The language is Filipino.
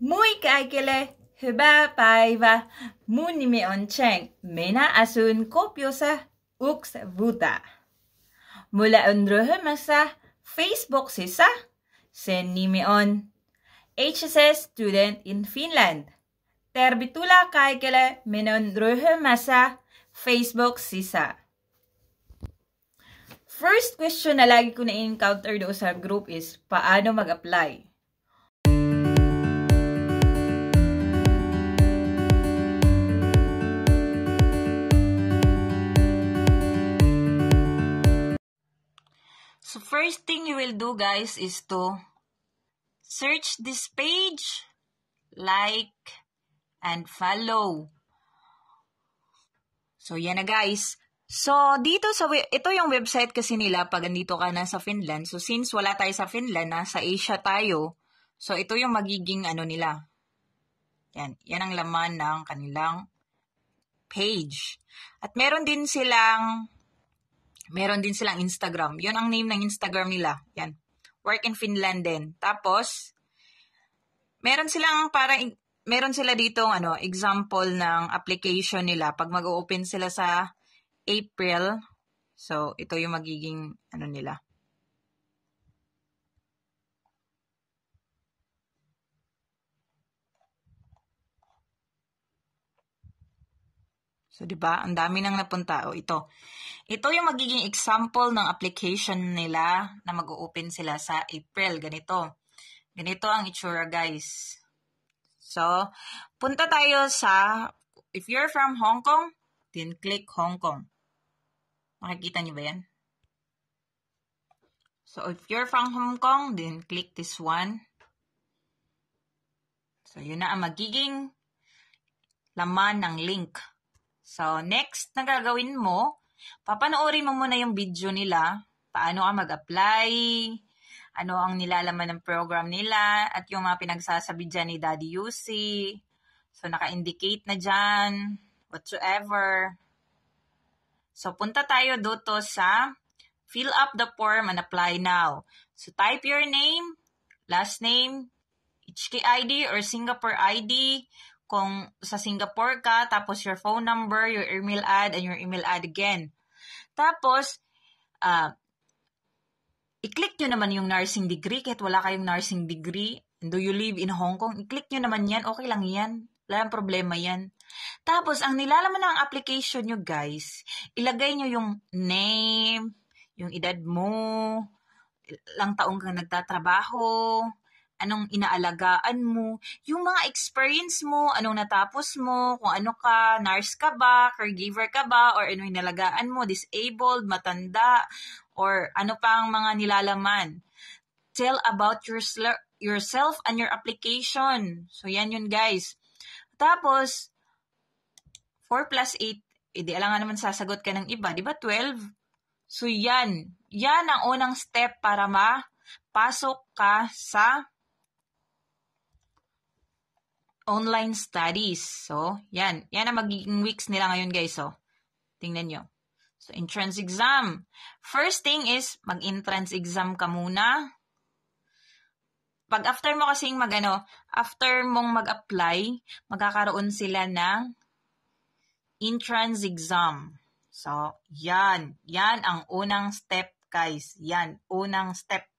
muy kaikele hyvää päivää. Mun nimi on Cheng. Minä asun Kopiossa uks vuta. Mulla on ryhmässä Facebookissa. Sen nimi on HSS Student in Finland. Tervetuloa kaikille minun ryhmässä Facebookissa. First question na lagi ko na-encounter doon sa group is, paano mag-apply? So first thing you will do guys is to search this page, like, and follow. So yan na guys. So, dito sa, ito yung website kasi nila pag andito ka na sa Finland. So, since wala tayo sa Finland, nasa ah, Asia tayo. So, ito yung magiging ano nila. Yan, yan ang laman ng kanilang page. At meron din silang Meron din silang Instagram. Yun ang name ng Instagram nila. Yan. Work in Finland din. Tapos, meron silang para meron sila dito ano, example ng application nila pag mag-open sila sa April. So, ito yung magiging ano nila So, di ba? Ang dami nang napunta. O, ito. Ito yung magiging example ng application nila na mag-open sila sa April. Ganito. Ganito ang itsura, guys. So, punta tayo sa, if you're from Hong Kong, then click Hong Kong. Makikita niyo ba yan? So, if you're from Hong Kong, then click this one. So, yun na ang magiging laman ng link. So, next na gagawin mo, papanoorin mo muna yung video nila, paano ka mag-apply, ano ang nilalaman ng program nila, at yung mga pinagsasabi dyan ni Daddy UC. So, naka-indicate na dyan, whatsoever. So, punta tayo dito sa fill up the form and apply now. So, type your name, last name, HK ID or Singapore ID, kung sa Singapore ka, tapos your phone number, your email ad, and your email ad again. Tapos, uh, i-click nyo naman yung nursing degree kahit wala kayong nursing degree. Do you live in Hong Kong? I-click nyo naman yan. Okay lang yan. Wala problema yan. Tapos, ang nilalaman ng application nyo, guys, ilagay nyo yung name, yung edad mo, ilang taong kang nagtatrabaho, anong inaalagaan mo, yung mga experience mo, anong natapos mo, kung ano ka, nurse ka ba, caregiver ka ba, or ano inalagaan mo, disabled, matanda, or ano pang mga nilalaman. Tell about your sl- yourself and your application. So, yan yun guys. Tapos, 4 plus 8, edi eh, alam nga naman sasagot ka ng iba, di ba 12? So, yan. Yan ang unang step para ma pasok ka sa online studies. So, yan. Yan ang magiging weeks nila ngayon, guys. So, tingnan nyo. So, entrance exam. First thing is, mag-entrance exam ka muna. Pag after mo kasi mag ano, after mong mag-apply, magkakaroon sila ng entrance exam. So, yan. Yan ang unang step, guys. Yan. Unang step.